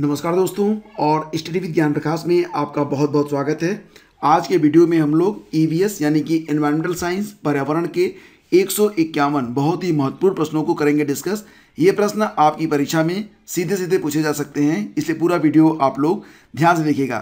नमस्कार दोस्तों और स्टडी विद ज्ञान प्रकाश में आपका बहुत बहुत स्वागत है आज के वीडियो में हम लोग ई e यानी कि एनवायरमेंटल साइंस पर्यावरण के एक बहुत ही महत्वपूर्ण प्रश्नों को करेंगे डिस्कस ये प्रश्न आपकी परीक्षा में सीधे सीधे पूछे जा सकते हैं इसलिए पूरा वीडियो आप लोग ध्यान से देखिएगा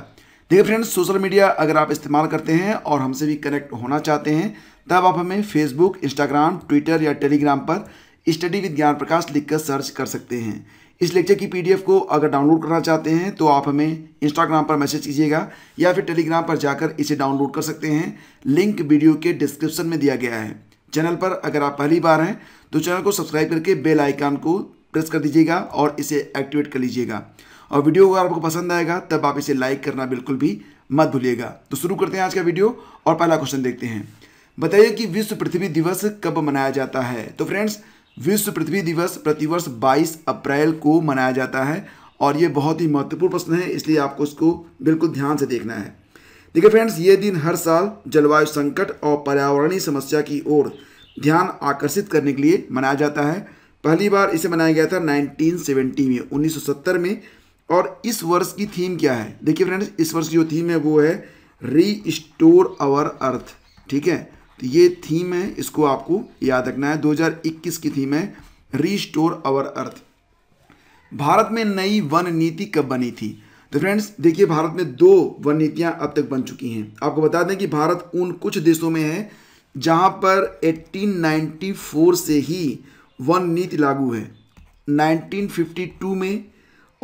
देखिए फ्रेंड्स सोशल मीडिया अगर आप इस्तेमाल करते हैं और हमसे भी कनेक्ट होना चाहते हैं तब आप हमें फेसबुक इंस्टाग्राम ट्विटर या टेलीग्राम पर स्टडी विद ज्ञान प्रकाश लिखकर सर्च कर सकते हैं इस लेक्चर की पीडीएफ को अगर डाउनलोड करना चाहते हैं तो आप हमें इंस्टाग्राम पर मैसेज कीजिएगा या फिर टेलीग्राम पर जाकर इसे डाउनलोड कर सकते हैं लिंक वीडियो के डिस्क्रिप्शन में दिया गया है चैनल पर अगर आप पहली बार हैं तो चैनल को सब्सक्राइब करके बेल आइकान को प्रेस कर दीजिएगा और इसे एक्टिवेट कर लीजिएगा और वीडियो अगर आपको पसंद आएगा तब आप इसे लाइक करना बिल्कुल भी मत भूलिएगा तो शुरू करते हैं आज का वीडियो और पहला क्वेश्चन देखते हैं बताइए कि विश्व पृथ्वी दिवस कब मनाया जाता है तो फ्रेंड्स विश्व पृथ्वी दिवस प्रतिवर्ष 22 अप्रैल को मनाया जाता है और ये बहुत ही महत्वपूर्ण प्रश्न है इसलिए आपको इसको बिल्कुल ध्यान से देखना है देखिए फ्रेंड्स ये दिन हर साल जलवायु संकट और पर्यावरणीय समस्या की ओर ध्यान आकर्षित करने के लिए मनाया जाता है पहली बार इसे मनाया गया था 1970 में 1970 में और इस वर्ष की थीम क्या है देखिए फ्रेंड्स इस वर्ष की जो थीम है वो है री स्टोर आवर अर्थ ठीक है तो ये थीम है इसको आपको याद रखना है 2021 की थीम है रीस्टोर आवर अर्थ भारत में नई वन नीति कब बनी थी तो फ्रेंड्स देखिए भारत में दो वन नीतियां अब तक बन चुकी हैं आपको बता दें कि भारत उन कुछ देशों में है जहां पर 1894 से ही वन नीति लागू है 1952 में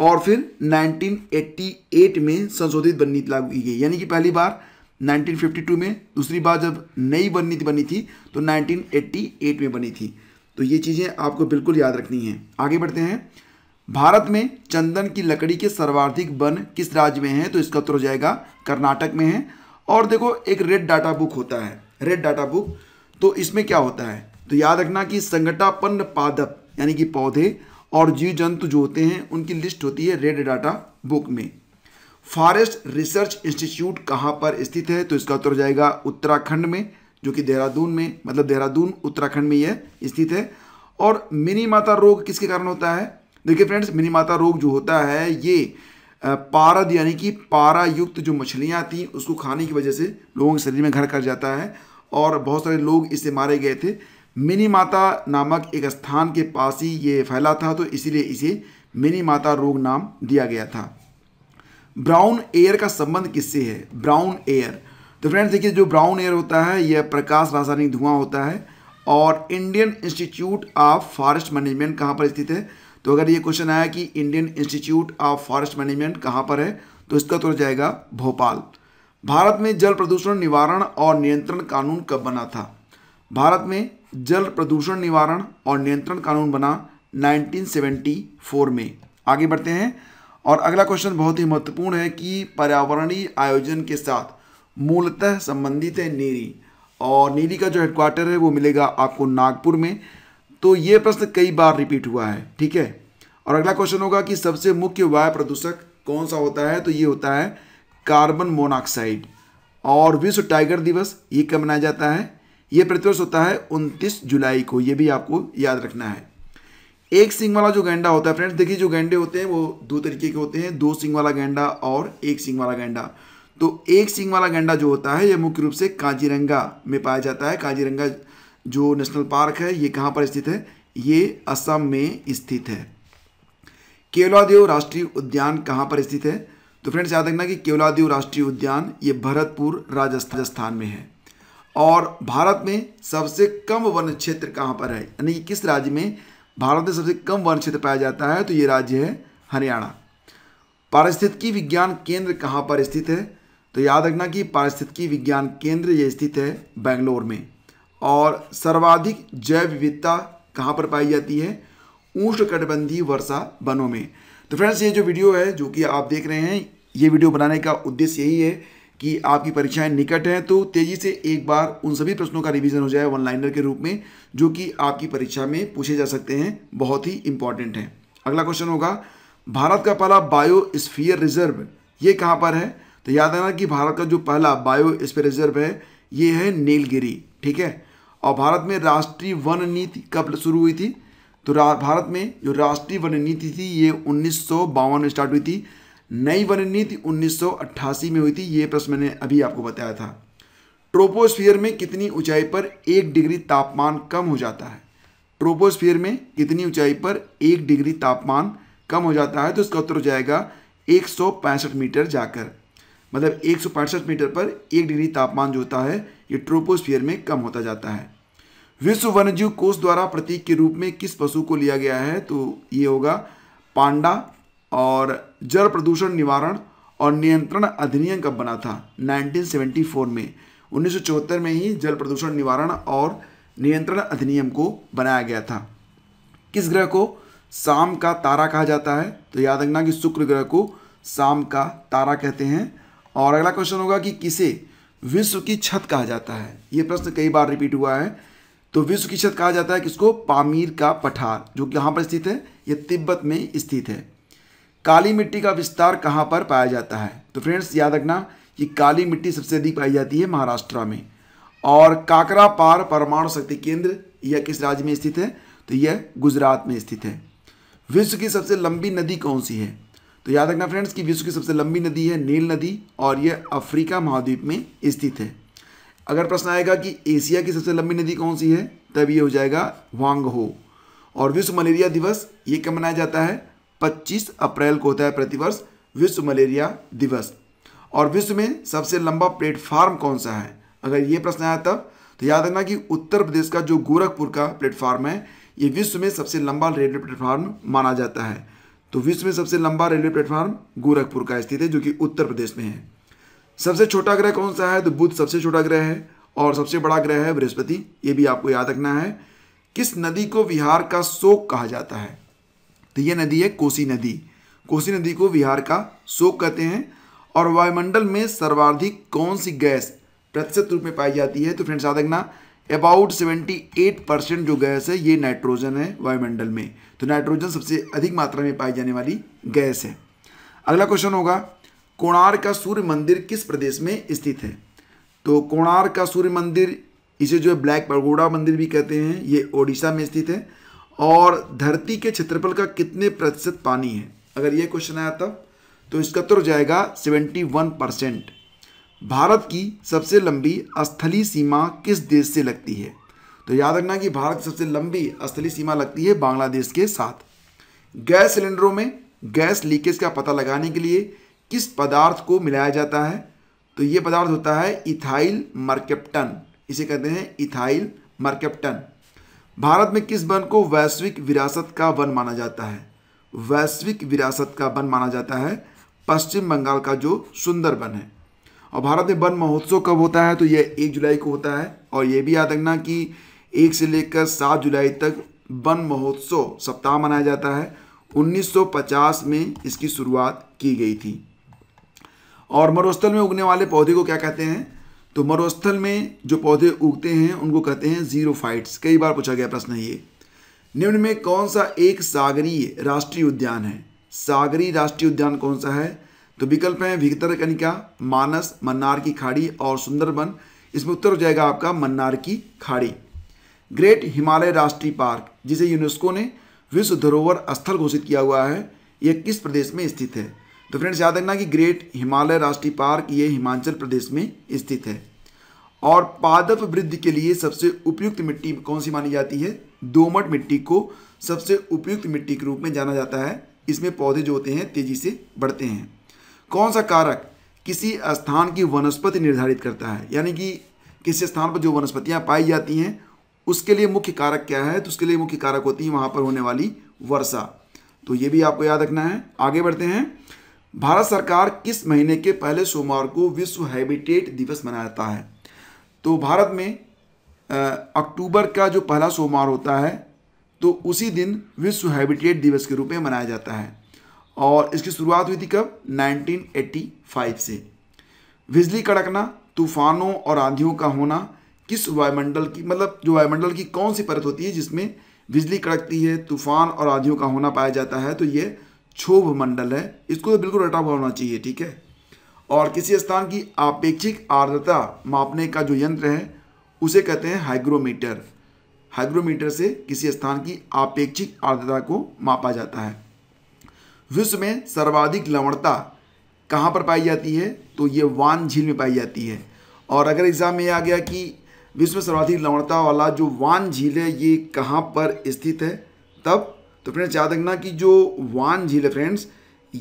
और फिर 1988 में संशोधित वन नीति लागू की गई यानी कि पहली बार 1952 में दूसरी बार जब नई बननी बनी थी तो 1988 में बनी थी तो ये चीज़ें आपको बिल्कुल याद रखनी है आगे बढ़ते हैं भारत में चंदन की लकड़ी के सर्वाधिक वन किस राज्य में है तो इसका उत्तर हो जाएगा कर्नाटक में है और देखो एक रेड डाटा बुक होता है रेड डाटा बुक तो इसमें क्या होता है तो याद रखना कि संगठापन्न पादप यानी कि पौधे और जीव जंतु जो होते हैं उनकी लिस्ट होती है रेड डाटा बुक में फॉरेस्ट रिसर्च इंस्टीट्यूट कहाँ पर स्थित है तो इसका उत्तर हो जाएगा उत्तराखंड में जो कि देहरादून में मतलब देहरादून उत्तराखंड में यह स्थित है और मिनी माता रोग किसके कारण होता है देखिए फ्रेंड्स मिनी माता रोग जो होता है ये पारद यानी कि पारा युक्त जो मछलियाँ थी उसको खाने की वजह से लोगों के शरीर में घर कर जाता है और बहुत सारे लोग इससे मारे गए थे मिनी माता नामक एक स्थान के पास ही ये फैला था तो इसीलिए इसे मिनी माता रोग नाम दिया गया था ब्राउन एयर का संबंध किससे है ब्राउन एयर तो फ्रेंड्स देखिए जो ब्राउन एयर होता है यह प्रकाश रासायनिक धुआं होता है और Indian institute of forest management कहाँ पर स्थित है तो अगर ये क्वेश्चन आया कि Indian institute of forest management कहाँ पर है तो इसका तो जाएगा भोपाल भारत में जल प्रदूषण निवारण और नियंत्रण कानून कब बना था भारत में जल प्रदूषण निवारण और नियंत्रण कानून बना 1974 में आगे बढ़ते हैं और अगला क्वेश्चन बहुत ही महत्वपूर्ण है कि पर्यावरणीय आयोजन के साथ मूलतः संबंधित है नीरी और नीरी का जो हेडक्वार्टर है वो मिलेगा आपको नागपुर में तो ये प्रश्न कई बार रिपीट हुआ है ठीक है और अगला क्वेश्चन होगा कि सबसे मुख्य वायु प्रदूषक कौन सा होता है तो ये होता है कार्बन मोनॉक्साइड और विश्व टाइगर दिवस ये कब मनाया जाता है ये प्रतिवर्ष होता है 29 जुलाई को ये भी आपको याद रखना है एक सिंग वाला जो गेंडा होता है फ्रेंड्स देखिए जो गेंडे होते हैं वो दो तरीके के होते हैं दो सिंग वाला गेंडा और एक सिंग वाला गेंडा तो एक सिंग वाला गेंडा जो होता है ये मुख्य रूप से काजीरंगा में पाया जाता है काजीरंगा जो नेशनल पार्क है ये कहाँ पर स्थित है ये असम में स्थित है केवलादेव राष्ट्रीय उद्यान कहाँ पर स्थित है तो फ्रेंड्स याद रखना कि केवलादेव राष्ट्रीय उद्यान ये भरतपुर राजस्थान में है और भारत में सबसे कम वन क्षेत्र कहाँ पर है यानी कि किस राज्य में भारत में सबसे कम वन क्षेत्र पाया जाता है तो ये राज्य है हरियाणा पारिस्थितिकी विज्ञान केंद्र कहाँ पर स्थित है तो याद रखना कि पारिस्थितिकी विज्ञान केंद्र ये स्थित है बेंगलोर में और सर्वाधिक जैव विविधता कहाँ पर पाई जाती है उष्णकटिबंधीय वर्षा वनों में तो फ्रेंड्स ये जो वीडियो है जो कि आप देख रहे हैं ये वीडियो बनाने का उद्देश्य यही है कि आपकी परीक्षाएं निकट हैं तो तेज़ी से एक बार उन सभी प्रश्नों का रिवीजन हो जाए वन लाइनर के रूप में जो कि आपकी परीक्षा में पूछे जा सकते हैं बहुत ही इंपॉर्टेंट हैं अगला क्वेश्चन होगा भारत का पहला बायो स्फीयर रिजर्व ये कहाँ पर है तो याद आना कि भारत का जो पहला बायो स्फीयर रिजर्व है ये है नीलगिरी ठीक है और भारत में राष्ट्रीय वन नीति कब शुरू हुई थी तो भारत में जो राष्ट्रीय वन नीति थी ये उन्नीस में स्टार्ट हुई थी नई वन नीति उन्नीस में हुई थी ये प्रश्न मैंने अभी आपको बताया था ट्रोपोस्फियर में कितनी ऊंचाई पर एक डिग्री तापमान कम हो जाता है ट्रोपोस्फियर में कितनी ऊंचाई पर एक डिग्री तापमान कम हो जाता है तो इसका उत्तर हो जाएगा एक मीटर जाकर मतलब एक मीटर पर एक डिग्री तापमान जो होता है ये ट्रोपोस्फियर में कम होता जाता है विश्व वन्यजीव कोष द्वारा प्रतीक के रूप में किस पशु को लिया गया है तो ये होगा पांडा और जल प्रदूषण निवारण और नियंत्रण अधिनियम कब बना था 1974 में उन्नीस में ही जल प्रदूषण निवारण और नियंत्रण अधिनियम को बनाया गया था किस ग्रह को शाम का तारा कहा जाता है तो याद रखना कि शुक्र ग्रह को शाम का तारा कहते हैं और अगला क्वेश्चन होगा कि किसे विश्व की छत कहा जाता है ये प्रश्न कई बार रिपीट हुआ है तो विश्व की छत कहा जाता है किसको पामीर का पठार जो कि यहाँ पर स्थित है यह तिब्बत में स्थित है काली मिट्टी का विस्तार कहाँ पर पाया जाता है तो फ्रेंड्स याद रखना कि काली मिट्टी सबसे अधिक पाई जाती है महाराष्ट्र में और काकरा पार परमाणु शक्ति केंद्र यह किस राज्य में स्थित है तो यह गुजरात में स्थित है विश्व की सबसे लंबी नदी कौन सी है तो याद रखना फ्रेंड्स कि विश्व की सबसे लंबी नदी है नील नदी और यह अफ्रीका महाद्वीप में स्थित है अगर प्रश्न आएगा कि एशिया की सबसे लंबी नदी कौन सी है तब ये हो जाएगा वांगहो और विश्व मलेरिया दिवस ये कब मनाया जाता है 25 अप्रैल को होता है प्रतिवर्ष विश्व मलेरिया दिवस और विश्व में सबसे लंबा प्लेटफार्म कौन सा है अगर ये प्रश्न आया तब तो याद रखना कि उत्तर प्रदेश का जो गोरखपुर का प्लेटफार्म है ये विश्व में सबसे लंबा रेलवे प्लेटफार्म माना जाता है तो विश्व में सबसे लंबा रेलवे प्लेटफार्म गोरखपुर का स्थित है जो कि उत्तर प्रदेश में है सबसे छोटा ग्रह कौन सा है तो बुद्ध सबसे छोटा ग्रह है और सबसे बड़ा ग्रह है बृहस्पति ये भी आपको याद रखना है किस नदी को बिहार का शोक कहा जाता है तो ये नदी है कोसी नदी कोसी नदी को बिहार का शोक कहते हैं और वायुमंडल में सर्वाधिक कौन सी गैस प्रतिशत रूप में पाई जाती है तो फ्रेंड्स याद रखना अबाउट 78 परसेंट जो गैस है ये नाइट्रोजन है वायुमंडल में तो नाइट्रोजन सबसे अधिक मात्रा में पाई जाने वाली गैस है अगला क्वेश्चन होगा कोणार्क का सूर्य मंदिर किस प्रदेश में स्थित है तो कोणार्क का सूर्य मंदिर इसे जो है ब्लैक पगोड़ा मंदिर भी कहते हैं ये ओडिशा में स्थित है और धरती के क्षेत्रफल का कितने प्रतिशत पानी है अगर ये क्वेश्चन आया तब तो इसका उत्तर हो जाएगा 71 परसेंट भारत की सबसे लंबी स्थली सीमा किस देश से लगती है तो याद रखना कि भारत की सबसे लंबी स्थली सीमा लगती है बांग्लादेश के साथ गैस सिलेंडरों में गैस लीकेज का पता लगाने के लिए किस पदार्थ को मिलाया जाता है तो ये पदार्थ होता है इथाइल मर्केप्टन इसे कहते हैं इथाइल मर्केप्टन भारत में किस वन को वैश्विक विरासत का वन माना जाता है वैश्विक विरासत का वन माना जाता है पश्चिम बंगाल का जो सुंदर वन है और भारत में वन महोत्सव कब होता है तो यह एक जुलाई को होता है और यह भी याद रखना कि एक से लेकर सात जुलाई तक वन महोत्सव सप्ताह मनाया जाता है 1950 में इसकी शुरुआत की गई थी और मरुस्थल में उगने वाले पौधे को क्या कहते हैं तो मरुस्थल में जो पौधे उगते हैं उनको कहते हैं फाइट्स कई बार पूछा गया प्रश्न ये निम्न में कौन सा एक सागरीय राष्ट्रीय उद्यान है सागरी राष्ट्रीय उद्यान कौन सा है तो विकल्प है भिक्तर कनिका मानस मन्नार की खाड़ी और सुंदरबन इसमें उत्तर हो जाएगा आपका मन्नार की खाड़ी ग्रेट हिमालय राष्ट्रीय पार्क जिसे यूनेस्को ने विश्व धरोहर स्थल घोषित किया हुआ है यह किस प्रदेश में स्थित है तो फ्रेंड्स याद रखना कि ग्रेट हिमालय राष्ट्रीय पार्क ये हिमाचल प्रदेश में स्थित है और पादप वृद्धि के लिए सबसे उपयुक्त मिट्टी कौन सी मानी जाती है दोमट मिट्टी को सबसे उपयुक्त मिट्टी के रूप में जाना जाता है इसमें पौधे जो होते हैं तेजी से बढ़ते हैं कौन सा कारक किसी स्थान की वनस्पति निर्धारित करता है यानी कि किसी स्थान पर जो वनस्पतियाँ पाई जाती हैं उसके लिए मुख्य कारक क्या है तो उसके लिए मुख्य कारक होती है वहाँ पर होने वाली वर्षा तो ये भी आपको याद रखना है आगे बढ़ते हैं भारत सरकार किस महीने के पहले सोमवार को विश्व हैबिटेट दिवस मनाता है तो भारत में अक्टूबर का जो पहला सोमवार होता है तो उसी दिन विश्व हैबिटेट दिवस के रूप में मनाया जाता है और इसकी शुरुआत हुई थी कब 1985 से बिजली कड़कना तूफानों और आंधियों का होना किस वायुमंडल की मतलब जो वायुमंडल की कौन सी परत होती है जिसमें बिजली कड़कती है तूफान और आंधियों का होना पाया जाता है तो ये क्षोभ मंडल है इसको तो बिल्कुल रटा हुआ होना चाहिए ठीक है और किसी स्थान की आपेक्षिक आर्द्रता मापने का जो यंत्र है उसे कहते हैं हाइग्रोमीटर हाइग्रोमीटर से किसी स्थान की आपेक्षिक आर्द्रता को मापा जाता है विश्व में सर्वाधिक लवणता कहाँ पर पाई जाती है तो ये वान झील में पाई जाती है और अगर एग्ज़ाम में आ गया कि विश्व में सर्वाधिक लवणता वाला जो वान झील है ये कहाँ पर स्थित है तब तो फ्रेंड्स याद रखना कि जो वान झील है फ्रेंड्स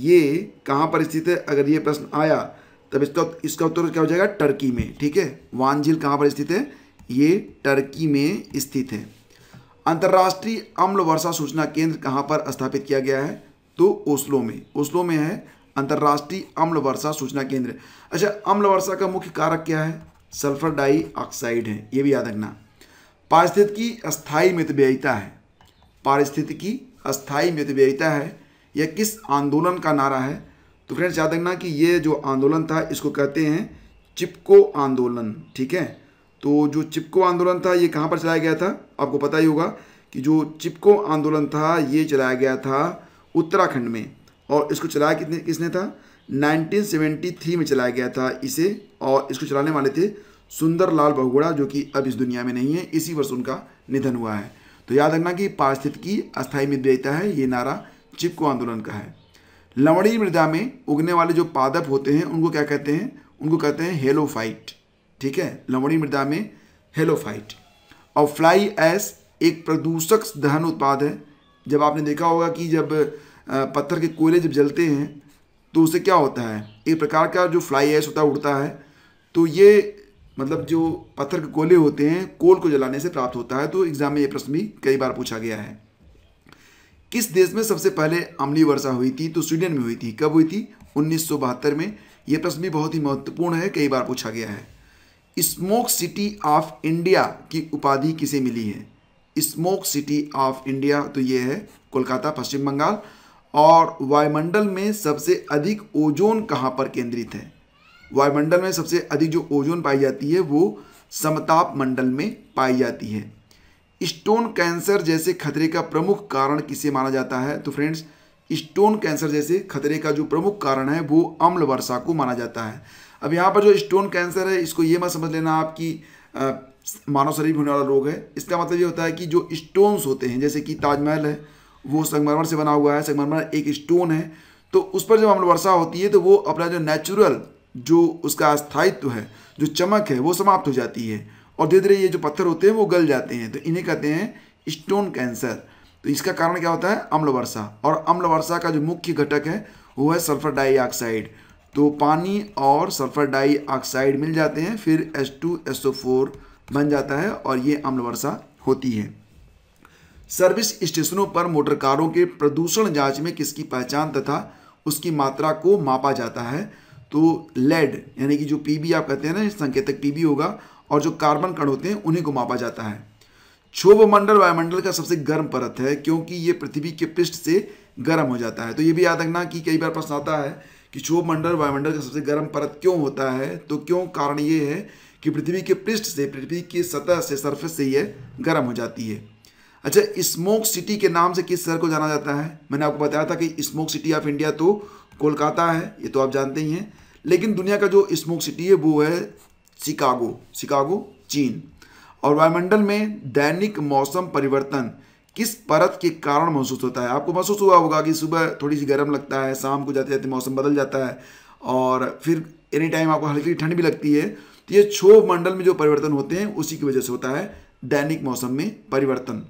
ये कहाँ पर स्थित है अगर ये प्रश्न आया तब इसका इसका उत्तर क्या हो जाएगा टर्की में ठीक है वान झील कहाँ पर स्थित है ये टर्की में स्थित है अंतर्राष्ट्रीय अम्ल वर्षा सूचना केंद्र कहाँ पर स्थापित किया गया है तो ओस्लो में ओस्लो में है अंतर्राष्ट्रीय अम्ल वर्षा सूचना केंद्र अच्छा अम्ल वर्षा का मुख्य कारक क्या है सल्फर डाईऑक्साइड है ये भी याद रखना पारिस्थितिकी स्थायी मितव्ययिता है पारिस्थितिकी अस्थाई मितव्ययिता है यह किस आंदोलन का नारा है तो फ्रेंड्स याद रखना कि ये जो आंदोलन था इसको कहते हैं चिपको आंदोलन ठीक है तो जो चिपको आंदोलन था ये कहाँ पर चलाया गया था आपको पता ही होगा कि जो चिपको आंदोलन था ये चलाया गया था उत्तराखंड में और इसको चलाया कितने किसने था 1973 में चलाया गया था इसे और इसको चलाने वाले थे सुंदरलाल बहुगुड़ा जो कि अब इस दुनिया में नहीं है इसी वर्ष उनका निधन हुआ है तो याद रखना कि पारिस्थिति की अस्थायी मृदेयता है ये नारा चिपको आंदोलन का है लवणीय मृदा में उगने वाले जो पादप होते हैं उनको क्या कहते हैं उनको कहते हैं हेलोफाइट ठीक है लवणीय मृदा में हेलोफाइट और फ्लाई एस एक प्रदूषक दहन उत्पाद है जब आपने देखा होगा कि जब पत्थर के कोयले जब जलते हैं तो उससे क्या होता है एक प्रकार का जो फ्लाई एस होता है उड़ता है तो ये मतलब जो पत्थर के कोले होते हैं कोल को जलाने से प्राप्त होता है तो एग्जाम में ये प्रश्न भी कई बार पूछा गया है किस देश में सबसे पहले अमली वर्षा हुई थी तो स्वीडन में हुई थी कब हुई थी उन्नीस में यह प्रश्न भी बहुत ही महत्वपूर्ण है कई बार पूछा गया है स्मोक सिटी ऑफ इंडिया की उपाधि किसे मिली है स्मोक सिटी ऑफ इंडिया तो ये है कोलकाता पश्चिम बंगाल और वायुमंडल में सबसे अधिक ओजोन कहाँ पर केंद्रित है वायुमंडल में सबसे अधिक जो ओजोन पाई जाती है वो समताप मंडल में पाई जाती है स्टोन कैंसर जैसे खतरे का प्रमुख कारण किसे माना जाता है तो फ्रेंड्स स्टोन कैंसर जैसे खतरे का जो प्रमुख कारण है वो अम्ल वर्षा को माना जाता है अब यहाँ पर जो स्टोन कैंसर है इसको ये मत समझ लेना आपकी मानव शरीर होने वाला रोग है इसका मतलब ये होता है कि जो स्टोन्स होते हैं जैसे कि ताजमहल है वो संगमरमर से बना हुआ है संगमरमर एक स्टोन है तो उस पर जब अम्ल वर्षा होती है तो वो अपना जो नेचुरल जो उसका अस्थायित्व है जो चमक है वो समाप्त हो जाती है और धीरे धीरे ये जो पत्थर होते हैं वो गल जाते हैं तो इन्हें कहते हैं स्टोन कैंसर तो इसका कारण क्या होता है अम्ल वर्षा और अम्ल वर्षा का जो मुख्य घटक है वो है सल्फर डाइऑक्साइड तो पानी और सल्फर डाइऑक्साइड मिल जाते हैं फिर H2SO4 बन जाता है और ये अम्ल वर्षा होती है सर्विस स्टेशनों पर मोटरकारों के प्रदूषण जांच में किसकी पहचान तथा उसकी मात्रा को मापा जाता है तो लेड यानी कि जो पीबी आप कहते हैं ना संकेतक पीबी होगा और जो कार्बन कण होते हैं उन्हीं को मापा जाता है क्षोभ मंडल वायुमंडल का सबसे गर्म परत है क्योंकि ये पृथ्वी के पृष्ठ से गर्म हो जाता है तो ये भी याद रखना कि कई बार प्रश्न आता है कि क्षोभ मंडल वायुमंडल का सबसे गर्म परत क्यों होता है तो क्यों कारण ये है कि पृथ्वी के पृष्ठ से पृथ्वी की सतह से सरफेस से यह गर्म हो जाती है अच्छा स्मोक सिटी के नाम से किस शहर को जाना जाता है मैंने आपको बताया था कि स्मोक सिटी ऑफ इंडिया तो कोलकाता है ये तो आप जानते ही हैं लेकिन दुनिया का जो स्मोक सिटी है वो है शिकागो शिकागो चीन और वायुमंडल में दैनिक मौसम परिवर्तन किस परत के कारण महसूस होता है आपको महसूस हुआ होगा कि सुबह थोड़ी सी गर्म लगता है शाम को जाते जाते मौसम बदल जाता है और फिर एनी टाइम आपको हल्की ठंड भी लगती है तो ये क्षोभ मंडल में जो परिवर्तन होते हैं उसी की वजह से होता है दैनिक मौसम में परिवर्तन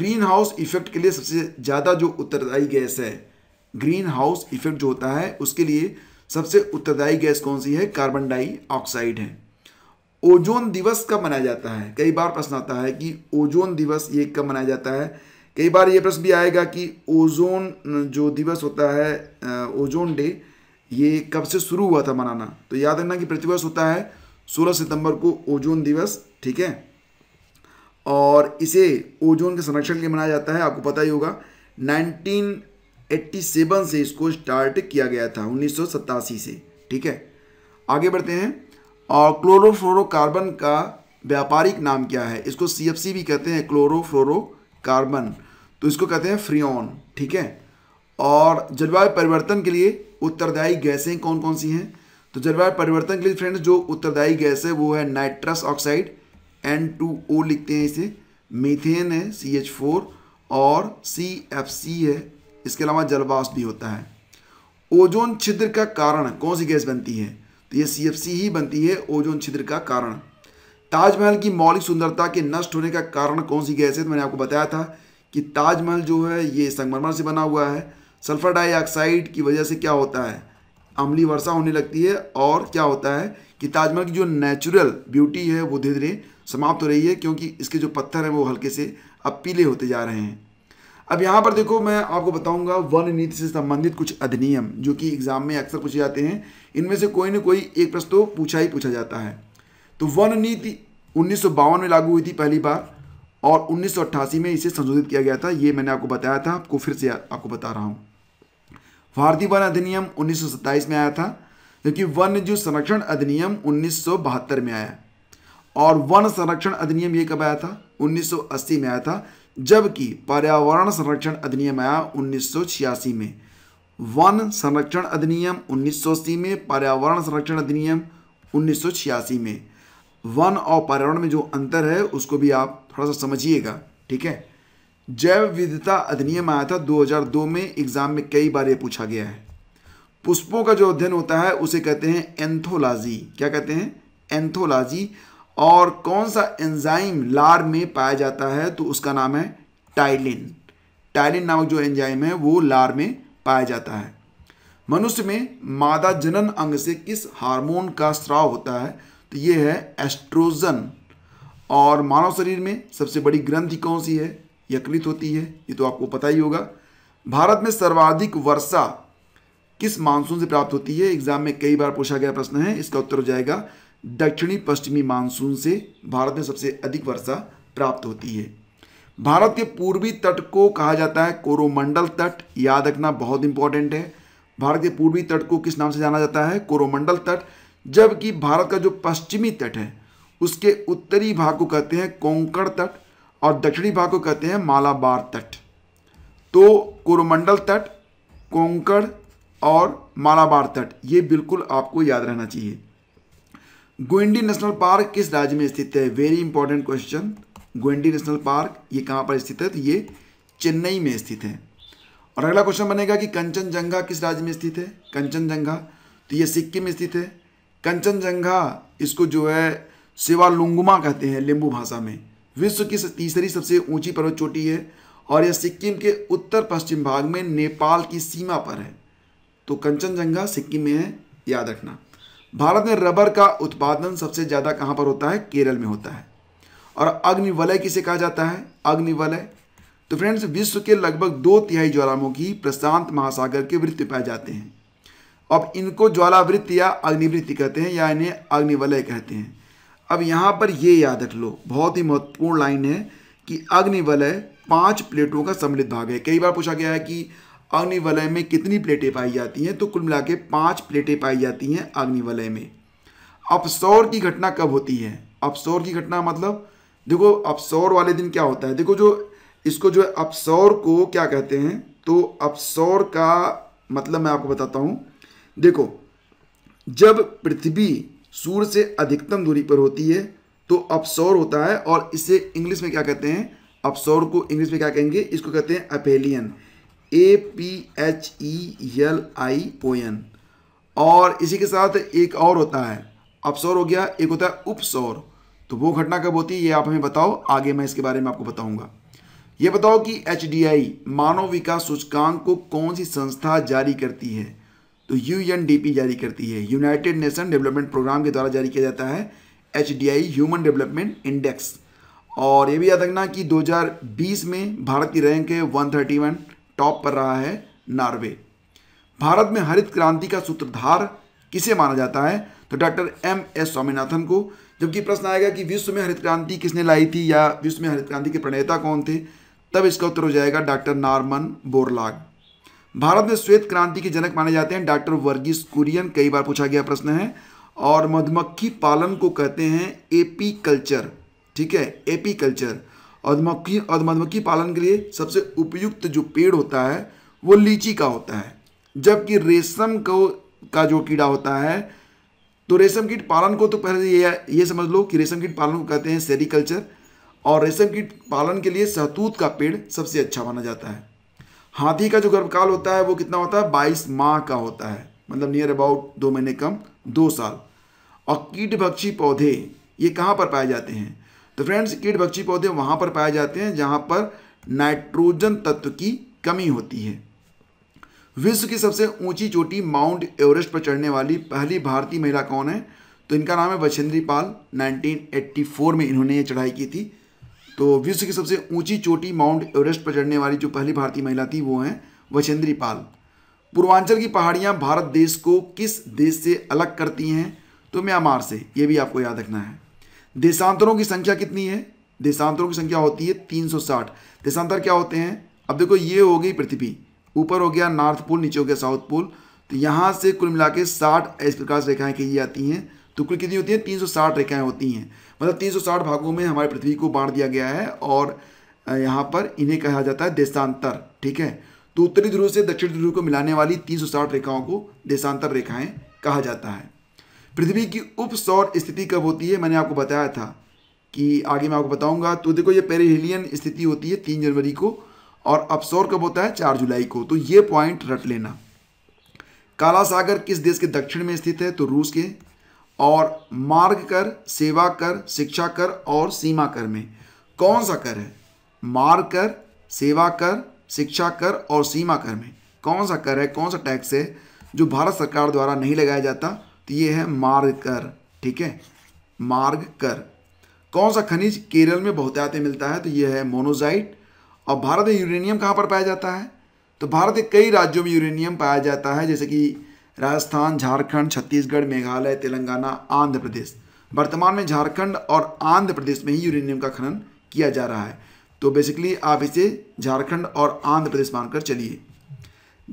ग्रीन हाउस इफेक्ट के लिए सबसे ज़्यादा जो उत्तरदायी गैस है ग्रीन हाउस इफेक्ट जो होता है उसके लिए सबसे उत्तरदायी गैस कौन सी है कार्बन डाइऑक्साइड है ओजोन दिवस कब मनाया जाता है कई बार प्रश्न आता है कि ओजोन दिवस ये कब मनाया जाता है कई बार ये प्रश्न भी आएगा कि ओजोन जो दिवस होता है ओजोन डे ये कब से शुरू हुआ था मनाना तो याद रखना कि प्रतिवर्ष होता है 16 सितंबर को ओजोन दिवस ठीक है और इसे ओजोन के संरक्षण के लिए मनाया जाता है आपको पता ही होगा 1987 से इसको स्टार्ट किया गया था उन्नीस से ठीक है आगे बढ़ते हैं और क्लोरोफ्लोरोकार्बन का व्यापारिक नाम क्या है इसको सी भी कहते हैं क्लोरोफ्लोरोकार्बन तो इसको कहते हैं फ्रियन ठीक है और जलवायु परिवर्तन के लिए उत्तरदायी गैसें कौन कौन सी हैं तो जलवायु परिवर्तन के लिए फ्रेंड्स जो उत्तरदायी गैस है वो है nitrous oxide N two O लिखते हैं इसे मीथेन है सी एच फोर और सी एफ सी है इसके अलावा जलवाष्प भी होता है ओजोन छिद्र का कारण कौन सी गैस बनती है तो ये सी ही बनती है ओजोन छिद्र का कारण ताजमहल की मौलिक सुंदरता के नष्ट होने का कारण कौन सी गैस है तो मैंने आपको बताया था कि ताजमहल जो है ये संगमरमर से बना हुआ है सल्फर डाइऑक्साइड की वजह से क्या होता है अमली वर्षा होने लगती है और क्या होता है कि ताजमहल की जो नेचुरल ब्यूटी है वो धीरे धीरे समाप्त हो रही है क्योंकि इसके जो पत्थर हैं वो हल्के से अब पीले होते जा रहे हैं अब यहाँ पर देखो मैं आपको बताऊंगा वन नीति से संबंधित कुछ अधिनियम जो कि एग्जाम में अक्सर पूछे जाते हैं इनमें से कोई ना कोई एक प्रश्न तो पूछा ही पूछा जाता है तो वन नीति उन्नीस में लागू हुई थी पहली बार और उन्नीस में इसे संशोधित किया गया था ये मैंने आपको बताया था आपको फिर से आपको बता रहा हूँ भारतीय वन अधिनियम उन्नीस में आया था जबकि जो संरक्षण अधिनियम उन्नीस में आया और वन संरक्षण अधिनियम ये कब आया था 1980 में आया था जबकि पर्यावरण संरक्षण अधिनियम आया उन्नीस में वन संरक्षण अधिनियम उन्नीस में पर्यावरण संरक्षण अधिनियम उन्नीस में वन और पर्यावरण में जो अंतर है उसको भी आप थोड़ा सा समझिएगा ठीक है जैव विविधता अधिनियम आया था 2002 में एग्जाम में कई बार ये पूछा गया है पुष्पों का जो अध्ययन होता है उसे कहते हैं एंथोलॉजी क्या कहते हैं एंथोलॉजी और कौन सा एंजाइम लार में पाया जाता है तो उसका नाम है टाइलिन टाइलिन नामक जो एंजाइम है वो लार में पाया जाता है मनुष्य में मादा जनन अंग से किस हार्मोन का स्राव होता है तो ये है एस्ट्रोजन और मानव शरीर में सबसे बड़ी ग्रंथि कौन सी है यकृत होती है ये तो आपको पता ही होगा भारत में सर्वाधिक वर्षा किस मानसून से प्राप्त होती है एग्जाम में कई बार पूछा गया प्रश्न है इसका उत्तर हो जाएगा दक्षिणी पश्चिमी मानसून से भारत में सबसे अधिक वर्षा प्राप्त होती है भारत के पूर्वी तट को कहा जाता है कोरोमंडल तट याद रखना बहुत इंपॉर्टेंट है भारत के पूर्वी तट को किस नाम से जाना जाता है कोरोमंडल तट जबकि भारत का जो पश्चिमी तट है उसके उत्तरी भाग को कहते हैं कोंकण तट और दक्षिणी भाग को कहते हैं मालाबार तट तो कोरोमंडल तट कोंकण और मालाबार तट ये बिल्कुल आपको याद रहना चाहिए गोइंडी नेशनल पार्क किस राज्य में स्थित है very important question Guindy national park ये कहाँ पर स्थित है तो ये चेन्नई में स्थित है और अगला क्वेश्चन बनेगा कि कंचनजंगा किस राज्य में स्थित है कंचनजंगा तो ये सिक्किम में स्थित है कंचनजंगा इसको जो है लुंगमा कहते हैं लिंबू भाषा में विश्व की तीसरी सबसे ऊंची पर्वत चोटी है और यह सिक्किम के उत्तर पश्चिम भाग में नेपाल की सीमा पर है तो कंचनजंगा सिक्किम में है याद रखना भारत में रबर का उत्पादन सबसे ज़्यादा कहाँ पर होता है केरल में होता है और अग्निवलय किसे कहा जाता है अग्निवलय तो फ्रेंड्स विश्व के लगभग दो तिहाई ज्वालामुखी प्रशांत महासागर के वृत्त पाए जाते हैं अब इनको ज्वालावृत्त या अग्निवृत्ति कहते हैं या इन्हें अग्निवलय कहते हैं अब यहां पर यह याद रख लो बहुत ही महत्वपूर्ण लाइन है कि अग्निवलय पांच प्लेटों का सम्मिलित भाग है कई बार पूछा गया है कि अग्निवलय में कितनी प्लेटें पाई जाती हैं तो कुल मिला के पाँच प्लेटें पाई जाती हैं अग्निवलय में अपसौर की घटना कब होती है अपसौर की घटना मतलब देखो अपसौर वाले दिन क्या होता है देखो जो इसको जो है अपसौर को क्या कहते हैं तो अपसौर का मतलब मैं आपको बताता हूँ देखो जब पृथ्वी सूर्य से अधिकतम दूरी पर होती है तो अपसौर होता है और इसे इंग्लिश में क्या कहते हैं अपसौर को इंग्लिश में क्या कहेंगे इसको कहते हैं aphelion A P H E L I O N और इसी के साथ एक और होता है अपसौर हो गया एक होता है उपसौर तो वो घटना कब होती है ये आप हमें बताओ आगे मैं इसके बारे में आपको बताऊंगा ये बताओ कि एच डी आई मानव विकास सूचकांक को कौन सी संस्था जारी करती है तो यू एन डी पी जारी करती है यूनाइटेड नेशन डेवलपमेंट प्रोग्राम के द्वारा जारी किया जाता है H D I human development index और ये भी याद रखना कि 2020 में भारत की रैंक है 131 टॉप पर रहा है नॉर्वे भारत में हरित क्रांति का सूत्रधार किसे माना जाता है तो डॉक्टर एम एस स्वामीनाथन को जबकि प्रश्न आएगा कि विश्व में हरित क्रांति किसने लाई थी या विश्व में हरित क्रांति के प्रणेता कौन थे तब इसका उत्तर हो जाएगा डॉक्टर नॉर्मन बोरलाग भारत में श्वेत क्रांति के जनक माने जाते हैं डॉक्टर वर्गीस कुरियन कई बार पूछा गया प्रश्न है और मधुमक्खी पालन को कहते हैं एपी कल्चर ठीक है एपी कल्चर अधमक्खी और मधुमक्खी पालन के लिए सबसे उपयुक्त जो पेड़ होता है वो लीची का होता है जबकि रेशम को का जो कीड़ा होता है तो रेशम कीट पालन को तो पहले ये ये समझ लो कि रेशम कीट पालन को कहते हैं सेरिकल्चर और रेशम कीट पालन के लिए सहतूत का पेड़ सबसे अच्छा माना जाता है हाथी का जो गर्भकाल होता है वो कितना होता है बाईस माह का होता है मतलब नियर अबाउट दो महीने कम दो साल और कीटभक्षी पौधे ये कहाँ पर पाए जाते हैं तो फ्रेंड्स कीट भक्षी पौधे वहाँ पर पाए जाते हैं जहाँ पर नाइट्रोजन तत्व की कमी होती है विश्व की सबसे ऊंची चोटी माउंट एवरेस्ट पर चढ़ने वाली पहली भारतीय महिला कौन है तो इनका नाम है वशिंद्री पाल 1984 में इन्होंने ये चढ़ाई की थी तो विश्व की सबसे ऊंची चोटी माउंट एवरेस्ट पर चढ़ने वाली जो पहली भारतीय महिला थी वो हैं वशिंद्री पाल पूर्वांचल की पहाड़ियाँ भारत देश को किस देश से अलग करती हैं तो म्यांमार से ये भी आपको याद रखना है देशांतरों की संख्या कितनी है देशांतरों की संख्या होती है 360 देशांतर क्या होते हैं अब देखो ये हो गई पृथ्वी ऊपर हो गया नॉर्थ पोल नीचे हो गया साउथ पोल तो यहाँ से कुल मिला के साठ इस प्रकार से रेखाएँ कही जाती हैं तो कुल कितनी होती है साठ रेखाएं होती हैं मतलब 360 भागों में हमारी पृथ्वी को बांट दिया गया है और यहाँ पर इन्हें कहा जाता है देशांतर ठीक है तो उत्तरी ध्रुव से दक्षिण ध्रुव को मिलाने वाली 360 रेखाओं को देशांतर रेखाएं कहा जाता है पृथ्वी की उप सौर स्थिति कब होती है मैंने आपको बताया था कि आगे मैं आपको बताऊंगा तो देखो ये पेरिहिलियन स्थिति होती है तीन जनवरी को और अपसौर कब होता है चार जुलाई को तो ये पॉइंट रट लेना काला सागर किस देश के दक्षिण में स्थित है तो रूस के और मार्ग कर सेवा कर शिक्षा कर और सीमा कर में कौन सा कर है मार्ग कर सेवा कर शिक्षा कर और सीमा कर में कौन सा कर है कौन सा टैक्स है जो भारत सरकार द्वारा नहीं लगाया जाता तो ये है मार्ग कर ठीक है मार्ग कर कौन सा खनिज केरल में बहुत आते मिलता है तो ये है मोनोजाइट और भारत में यूरेनियम कहाँ पर पाया जाता है तो भारत के कई राज्यों में यूरेनियम पाया जाता है जैसे कि राजस्थान झारखंड छत्तीसगढ़ मेघालय तेलंगाना आंध्र प्रदेश वर्तमान में झारखंड और आंध्र प्रदेश में ही यूरेनियम का खनन किया जा रहा है तो बेसिकली आप इसे झारखंड और आंध्र प्रदेश मानकर चलिए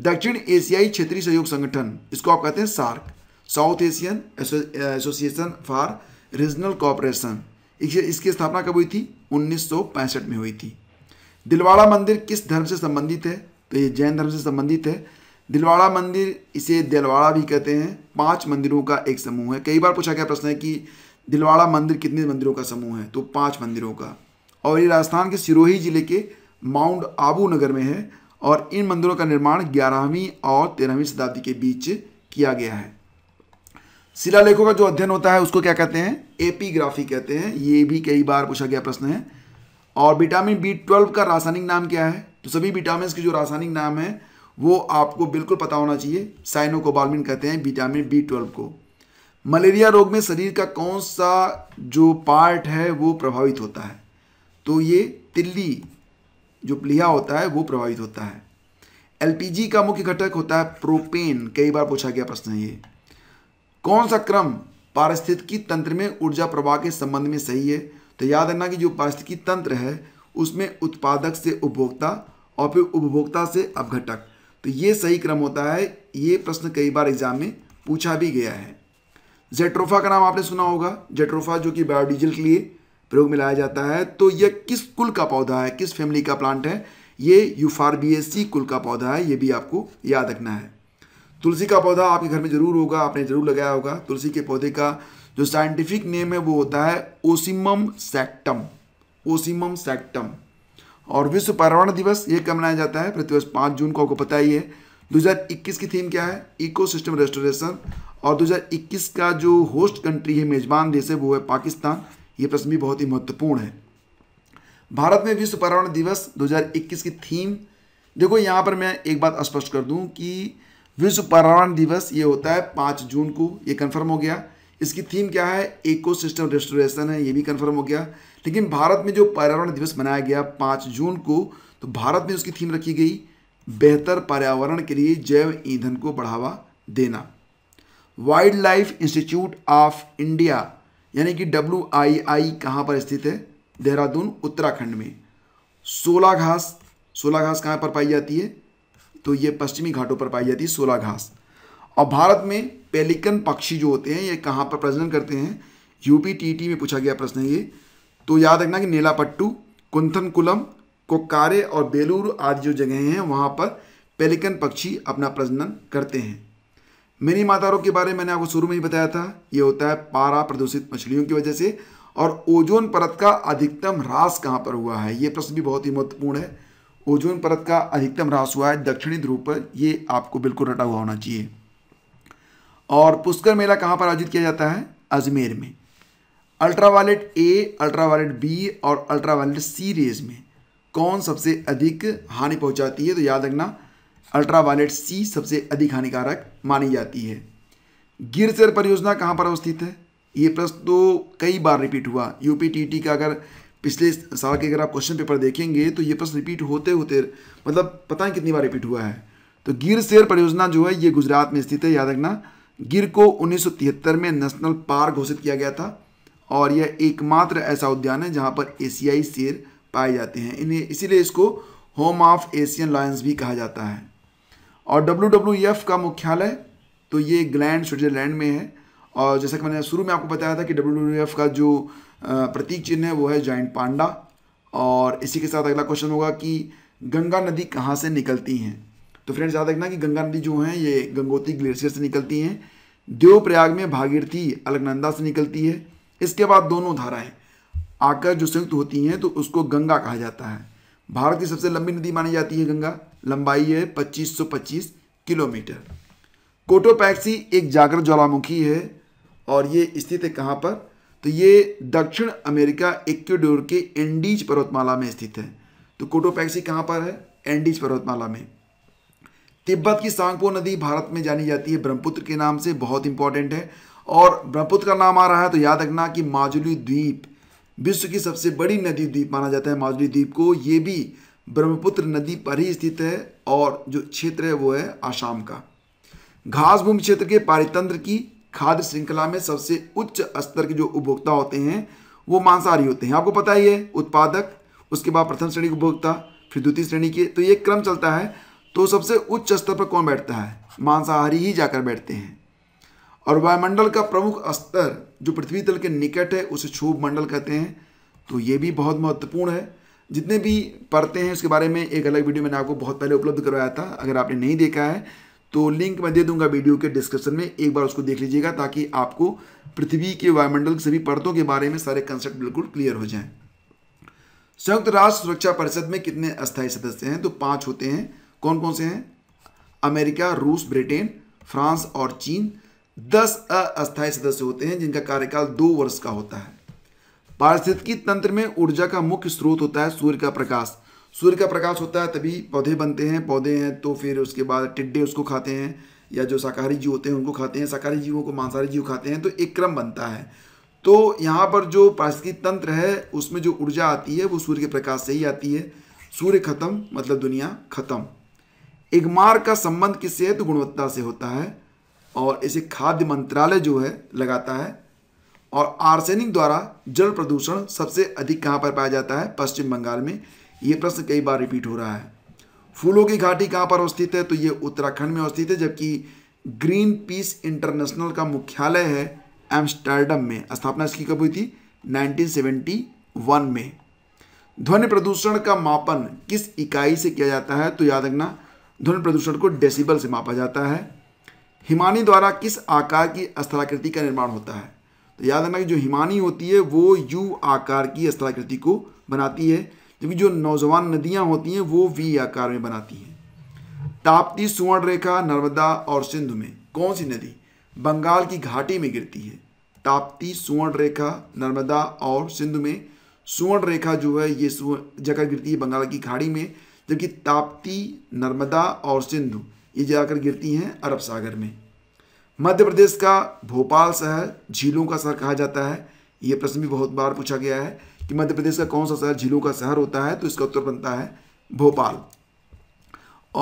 दक्षिण एशियाई क्षेत्रीय सहयोग संगठन इसको आप कहते हैं SAARC South Asian association for regional cooperation इसकी स्थापना कब हुई थी उन्नीस में हुई थी दिलवाड़ा मंदिर किस धर्म से संबंधित है तो ये जैन धर्म से संबंधित है दिलवाड़ा मंदिर इसे दिलवाड़ा भी कहते हैं पांच मंदिरों का एक समूह है कई बार पूछा गया प्रश्न है कि दिलवाड़ा मंदिर कितने मंदिरों का समूह है तो पांच मंदिरों का और ये राजस्थान के सिरोही जिले के माउंट आबू नगर में है और इन मंदिरों का निर्माण ग्यारहवीं और तेरहवीं शताब्दी के बीच किया गया है शिलालेखों का जो अध्ययन होता है उसको क्या कहते हैं एपीग्राफी कहते हैं ये भी कई बार पूछा गया प्रश्न है और विटामिन बी ट्वेल्व का रासायनिक नाम क्या है तो सभी विटामिन के जो रासायनिक नाम है वो आपको बिल्कुल पता होना चाहिए साइनोकोबालमिन कहते हैं विटामिन बी ट्वेल्व को मलेरिया रोग में शरीर का कौन सा जो पार्ट है वो प्रभावित होता है तो ये तिल्ली जो प्लिया होता है वो प्रभावित होता है एलपीजी का मुख्य घटक होता है प्रोपेन कई बार पूछा गया प्रश्न है ये कौन सा क्रम पारिस्थितिकी तंत्र में ऊर्जा प्रवाह के संबंध में सही है तो याद रखना कि जो पारिस्थितिकी तंत्र है उसमें उत्पादक से उपभोक्ता और फिर उपभोक्ता से अपघटक तो ये सही क्रम होता है ये प्रश्न कई बार एग्जाम में पूछा भी गया है जेट्रोफा का नाम आपने सुना होगा जेट्रोफा जो कि बायोडीजल के लिए प्रयोग में लाया जाता है तो यह किस कुल का पौधा है किस फैमिली का प्लांट है ये यूफारबीएससी कुल का पौधा है ये भी आपको याद रखना है तुलसी का पौधा आपके घर में ज़रूर होगा आपने ज़रूर लगाया होगा तुलसी के पौधे का जो साइंटिफिक नेम है वो होता है ओसिमम सेक्टम ओसिमम सेक्टम और विश्व पर्यावरण दिवस ये कब मनाया जाता है प्रतिवर्ष पाँच जून को आपको पता ही है 2021 की थीम क्या है इकोसिस्टम रेस्टोरेशन और 2021 का जो होस्ट कंट्री है मेजबान देश है वो है पाकिस्तान ये प्रश्न भी बहुत ही महत्वपूर्ण है भारत में विश्व पर्यावरण दिवस 2021 की थीम देखो यहाँ पर मैं एक बात स्पष्ट कर दूँ कि विश्व पर्यावरण दिवस ये होता है पाँच जून को ये कन्फर्म हो गया इसकी थीम क्या है इको सिस्टम रेस्टोरेशन है ये भी कन्फर्म हो गया लेकिन भारत में जो पर्यावरण दिवस मनाया गया पाँच जून को तो भारत में उसकी थीम रखी गई बेहतर पर्यावरण के लिए जैव ईंधन को बढ़ावा देना wildlife institute of India यानी कि डब्ल्यू आई आई कहाँ पर स्थित है देहरादून उत्तराखंड में सोला घास सोला घास कहाँ पर पाई जाती है तो ये पश्चिमी घाटों पर पाई जाती है सोला घास और भारत में पेलिकन पक्षी जो होते हैं ये कहाँ पर प्रजनन करते हैं यूपी टीटी में पूछा गया प्रश्न ये तो याद रखना कि नीलापट्टू कुंथनकुलम कोकारे और बेलूर आदि जो जगह हैं वहाँ पर पेलिकन पक्षी अपना प्रजनन करते हैं मिनी मातारों के बारे में मैंने आपको शुरू में ही बताया था ये होता है पारा प्रदूषित मछलियों की वजह से और ओजोन परत का अधिकतम ह्रास कहाँ पर हुआ है ये प्रश्न भी बहुत ही महत्वपूर्ण है ओजोन परत का अधिकतम ह्रास हुआ है दक्षिणी ध्रुव पर ये आपको बिल्कुल रटा हुआ होना चाहिए और पुष्कर मेला कहाँ पर आयोजित किया जाता है अजमेर में अल्ट्रावायलेट ए अल्ट्रावायलेट बी और अल्ट्रावायलेट सी रेज में कौन सबसे अधिक हानि पहुंचाती है तो याद रखना अल्ट्रावायलेट सी सबसे अधिक हानिकारक मानी जाती है गिरसर परियोजना कहाँ पर अवस्थित है ये प्रश्न तो कई बार रिपीट हुआ यूपीटीटी का अगर पिछले साल के अगर आप क्वेश्चन पेपर देखेंगे तो ये प्रश्न रिपीट होते होते मतलब पता है कितनी बार रिपीट हुआ है तो गिर शेर परियोजना जो है ये गुजरात में स्थित है याद रखना गिर को उन्नीस में नेशनल पार्क घोषित किया गया था और यह एकमात्र ऐसा उद्यान है जहाँ पर एशियाई शेर पाए जाते हैं इन्हें इसीलिए इसको होम ऑफ एशियन लायंस भी कहा जाता है और डब्ल्यू का मुख्यालय तो ये ग्लैंड स्विट्जरलैंड में है और जैसा कि मैंने शुरू में आपको बताया था कि डब्ल्यू का जो प्रतीक चिन्ह है वो है जॉइंट पांडा और इसी के साथ अगला क्वेश्चन होगा कि गंगा नदी कहाँ से निकलती हैं तो फ्रेंड्स याद रखना कि गंगा नदी जो है ये गंगोत्री ग्लेशियर से निकलती हैं देवप्रयाग में भागीरथी अलकनंदा से निकलती है इसके बाद दोनों धाराएं आकर जो संयुक्त होती हैं तो उसको गंगा कहा जाता है भारत की सबसे लंबी नदी मानी जाती है गंगा लंबाई है 2525 किलोमीटर कोटोपैक्सी एक जागृत ज्वालामुखी है और ये स्थित है कहाँ पर तो ये दक्षिण अमेरिका इक्वेडोर के एंडीज पर्वतमाला में स्थित है तो कोटोपैक्सी कहाँ पर है एंडीज पर्वतमाला में तिब्बत की सांगपो नदी भारत में जानी जाती है ब्रह्मपुत्र के नाम से बहुत इंपॉर्टेंट है और ब्रह्मपुत्र का नाम आ रहा है तो याद रखना कि माजुली द्वीप विश्व की सबसे बड़ी नदी द्वीप माना जाता है माजुली द्वीप को ये भी ब्रह्मपुत्र नदी पर ही स्थित है और जो क्षेत्र है वो है आसाम का घास भूमि क्षेत्र के पारितंत्र की खाद्य श्रृंखला में सबसे उच्च स्तर के जो उपभोक्ता होते हैं वो मांसाहारी होते हैं आपको पता ही है उत्पादक उसके बाद प्रथम श्रेणी के उपभोक्ता फिर द्वितीय श्रेणी के तो ये क्रम चलता है तो सबसे उच्च स्तर पर कौन बैठता है मांसाहारी ही जाकर बैठते हैं और वायुमंडल का प्रमुख स्तर जो पृथ्वी तल के निकट है उसे क्षोभ मंडल कहते हैं तो ये भी बहुत महत्वपूर्ण है जितने भी पढ़ते हैं उसके बारे में एक अलग वीडियो मैंने आपको बहुत पहले उपलब्ध करवाया था अगर आपने नहीं देखा है तो लिंक मैं दे दूंगा वीडियो के डिस्क्रिप्शन में एक बार उसको देख लीजिएगा ताकि आपको पृथ्वी के वायुमंडल सभी परतों के बारे में सारे कंसेप्ट बिल्कुल क्लियर हो जाएं संयुक्त राष्ट्र सुरक्षा परिषद में कितने अस्थायी सदस्य हैं तो पांच होते हैं कौन कौन से हैं अमेरिका रूस ब्रिटेन फ्रांस और चीन दस अस्थायी सदस्य होते हैं जिनका कार्यकाल दो वर्ष का होता है पारिस्थितिकी तंत्र में ऊर्जा का मुख्य स्रोत होता है सूर्य का प्रकाश सूर्य का प्रकाश होता है तभी पौधे बनते हैं पौधे हैं तो फिर उसके बाद टिड्डे उसको खाते हैं या जो शाकाहारी जीव होते हैं उनको खाते हैं शाकाहारी जीवों को मांसाहारी जीव खाते हैं तो एक क्रम बनता है तो यहाँ पर जो पारिस्थितिक तंत्र है उसमें जो ऊर्जा आती है वो सूर्य के प्रकाश से ही आती है सूर्य खत्म मतलब दुनिया खत्म मार्ग का संबंध किससे है तो गुणवत्ता से होता है और इसे खाद्य मंत्रालय जो है लगाता है और आर्सेनिक द्वारा जल प्रदूषण सबसे अधिक कहाँ पर पाया जाता है पश्चिम बंगाल में ये प्रश्न कई बार रिपीट हो रहा है फूलों की घाटी कहाँ पर अवस्थित है तो ये उत्तराखंड में अवस्थित है जबकि ग्रीन पीस इंटरनेशनल का मुख्यालय है एम्स्टर्डम में स्थापना इसकी कब हुई थी 1971 में ध्वनि प्रदूषण का मापन किस इकाई से किया जाता है तो याद रखना ध्वनि प्रदूषण को डेसिबल से मापा जाता है हिमानी द्वारा किस आकार की स्थलाकृति का निर्माण होता है तो याद रखना कि जो हिमानी होती है वो यू आकार की स्थलाकृति को बनाती है क्योंकि जो नौजवान नदियाँ होती हैं वो वी आकार में बनाती हैं ताप्ती सुवर्ण रेखा नर्मदा और सिंधु में कौन सी नदी बंगाल की घाटी में गिरती है ताप्ती सुवर्ण रेखा नर्मदा और सिंधु में सुवर्ण रेखा जो है ये जगह गिरती है बंगाल की खाड़ी में जबकि ताप्ती नर्मदा और सिंधु ये जाकर गिरती हैं अरब सागर में मध्य प्रदेश का भोपाल शहर झीलों का शहर कहा जाता है ये प्रश्न भी बहुत बार पूछा गया है कि मध्य प्रदेश का कौन सा शहर झीलों का शहर होता है तो इसका उत्तर बनता है भोपाल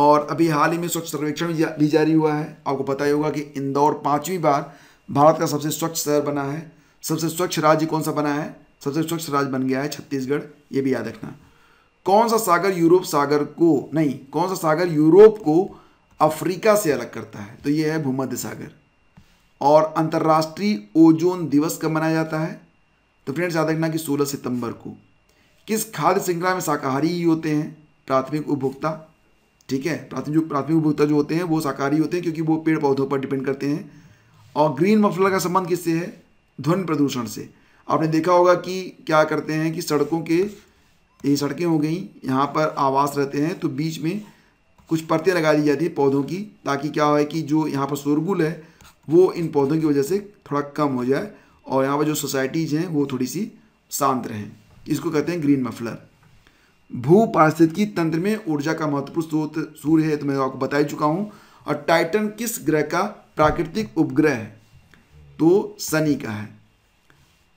और अभी हाल ही में स्वच्छ सर्वेक्षण भी जारी हुआ है आपको पता ही होगा कि इंदौर पाँचवीं बार भारत का सबसे स्वच्छ शहर बना है सबसे स्वच्छ राज्य कौन सा बना है सबसे स्वच्छ राज्य बन गया है छत्तीसगढ़ ये भी याद रखना कौन सा सागर यूरोप सागर को नहीं कौन सा सागर यूरोप को अफ्रीका से अलग करता है तो ये है भूमध्य सागर और अंतर्राष्ट्रीय ओजोन दिवस कब मनाया जाता है तो फ्रेंड्स याद रखना कि 16 सितंबर को किस खाद्य श्रृंखला में शाकाहारी ही होते हैं प्राथमिक उपभोक्ता ठीक है प्राथमिक जो प्राथमिक उपभोक्ता जो होते हैं वो शाकाहारी होते हैं क्योंकि वो पेड़ पौधों पर डिपेंड करते हैं और ग्रीन मफलर का संबंध किससे है ध्वनि प्रदूषण से आपने देखा होगा कि क्या करते हैं कि सड़कों के ये सड़कें हो गई यहाँ पर आवास रहते हैं तो बीच में कुछ परतें लगा दी जाती हैं पौधों की ताकि क्या हो कि जो यहाँ पर शोरगुल है वो इन पौधों की वजह से थोड़ा कम हो जाए और यहाँ पर जो सोसाइटीज़ हैं वो थोड़ी सी शांत रहें इसको कहते हैं ग्रीन मफलर भू पारिस्थितिकी तंत्र में ऊर्जा का महत्वपूर्ण स्रोत सूर्य है तो मैं आपको बता ही चुका हूँ और टाइटन किस ग्रह का प्राकृतिक उपग्रह है तो शनि का है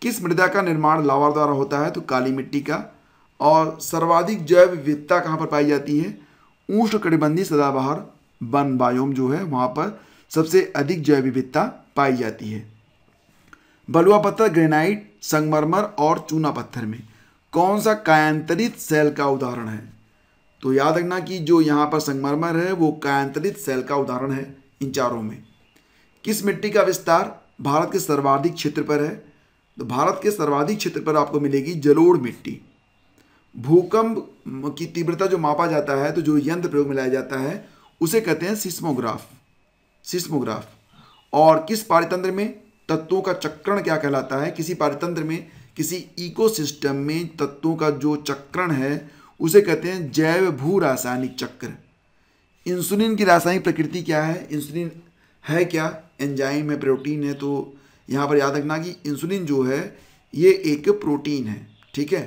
किस मृदा का निर्माण लावा द्वारा होता है तो काली मिट्टी का और सर्वाधिक जैव विविधता कहाँ पर पाई जाती है ऊष्ण कटिबंधी सदाबहार वन बायोम जो है वहाँ पर सबसे अधिक जैव विविधता पाई जाती है बलुआ पत्थर ग्रेनाइट संगमरमर और चूना पत्थर में कौन सा कायांतरित सेल का उदाहरण है तो याद रखना कि जो यहाँ पर संगमरमर है वो कायांतरित सेल का उदाहरण है इन चारों में किस मिट्टी का विस्तार भारत के सर्वाधिक क्षेत्र पर है तो भारत के सर्वाधिक क्षेत्र पर आपको मिलेगी जलोड़ मिट्टी भूकंप की तीव्रता जो मापा जाता है तो जो यंत्र प्रयोग में लाया जाता है उसे कहते हैं सिस्मोग्राफ सिस्मोग्राफ और किस पारितंत्र में तत्वों का चक्रण क्या कहलाता है किसी पारितंत्र में किसी इकोसिस्टम में तत्वों का जो चक्रण है उसे कहते हैं जैव भू रासायनिक चक्र इंसुलिन की रासायनिक प्रकृति क्या है इंसुलिन है क्या एंजाइम है प्रोटीन है तो यहाँ पर याद रखना कि इंसुलिन जो है ये एक प्रोटीन है ठीक है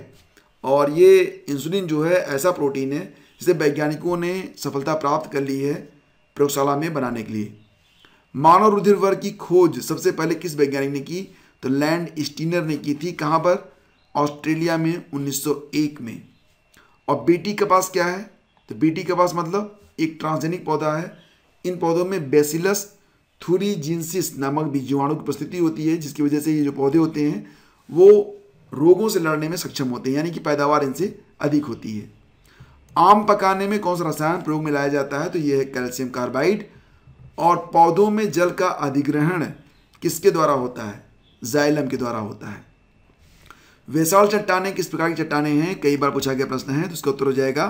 और ये इंसुलिन जो है ऐसा प्रोटीन है जिसे वैज्ञानिकों ने सफलता प्राप्त कर ली है प्रयोगशाला में बनाने के लिए मानव रुधिर वर्ग की खोज सबसे पहले किस वैज्ञानिक ने की तो लैंड स्टीनर ने की थी कहाँ पर ऑस्ट्रेलिया में 1901 में और बीटी कपास क्या है तो बीटी कपास मतलब एक ट्रांसजेनिक पौधा है इन पौधों में बेसिलस थुरीजिन्सिस नामक बीजीवाणु की उपस्थिति होती है जिसकी वजह से ये जो पौधे होते हैं वो रोगों से लड़ने में सक्षम होते हैं यानी कि पैदावार इनसे अधिक होती है आम पकाने में कौन सा रसायन प्रयोग में लाया जाता है तो ये है कैल्शियम कार्बाइड और पौधों में जल का अधिग्रहण किसके द्वारा होता है जाइलम के द्वारा होता है वेसाल चट्टाने किस प्रकार की चट्टाने हैं कई बार पूछा गया प्रश्न है तो उसका उत्तर हो जाएगा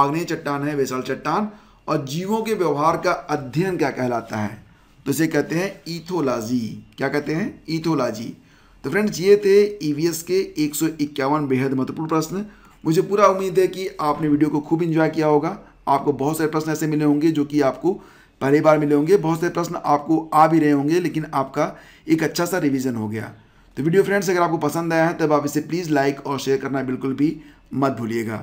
आग्नेय चट्टान है वेसाल चट्टान और जीवों के व्यवहार का अध्ययन क्या कहलाता है तो इसे कहते हैं इथोलॉजी क्या कहते हैं इथोलॉजी तो फ्रेंड्स ये थे ईवीएस e के एक बेहद महत्वपूर्ण प्रश्न मुझे पूरा उम्मीद है कि आपने वीडियो को खूब इंजॉय किया होगा आपको बहुत सारे प्रश्न ऐसे मिले होंगे जो कि आपको पहली बार मिले होंगे बहुत सारे प्रश्न आपको आ भी रहे होंगे लेकिन आपका एक अच्छा सा रिविज़न हो गया तो वीडियो फ्रेंड्स अगर आपको पसंद आया है तब आप इसे प्लीज़ लाइक और शेयर करना बिल्कुल भी मत भूलिएगा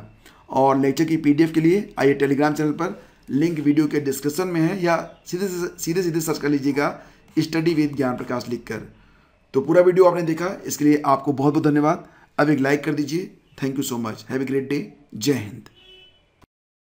और लेक्चर की पी के लिए आइए टेलीग्राम चैनल पर लिंक वीडियो के डिस्क्रिप्शन में है या सीधे सीधे सीधे सर्च कर लीजिएगा स्टडी विद ज्ञान प्रकाश लिखकर तो पूरा वीडियो आपने देखा इसके लिए आपको बहुत बहुत धन्यवाद अब एक लाइक कर दीजिए thank you so much have a great day जय हिंद